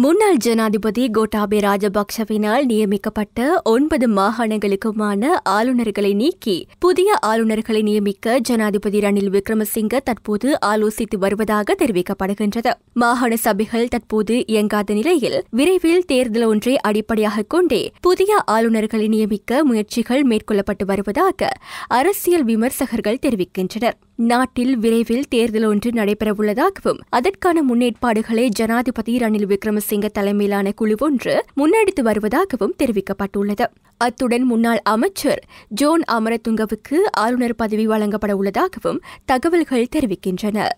முன்னாள் ஜனாதிபதி கோட்டாபே ராஜபக்சவினால் நியமிக்கப்பட்ட ஒன்பது மாகாணங்களுக்குமான ஆளுநர்களை நீக்கி புதிய ஆளுநர்களை நியமிக்க ஜனாதிபதி ரணில் விக்ரமசிங்க தற்போது ஆலோசித்து வருவதாக தெரிவிக்கப்படுகின்றது மாகாண சபைகள் தற்போது இயங்காத நிலையில் விரைவில் தேர்தல் ஒன்றை அடிப்படையாக கொண்டே புதிய ஆளுநர்களை நியமிக்க முயற்சிகள் மேற்கொள்ளப்பட்டு வருவதாக அரசியல் விமர்சகர்கள் தெரிவிக்கின்றனர் நாட்டில் விரைவில் தேர்தல் ஒன்று நடைபெறவுள்ளதாகவும் அதற்கான முன்னேற்பாடுகளை ஜனாதிபதி ரணில் விக்ரமசிங்க தலைமையிலான குழு ஒன்று முன்னெடுத்து வருவதாகவும் தெரிவிக்கப்பட்டுள்ளது அத்துடன் முன்னாள் அமைச்சர் ஜோன் அமரதுங்கவுக்கு ஆளுநர் பதவி வழங்கப்பட உள்ளதாகவும் தகவல்கள் தெரிவிக்கின்றன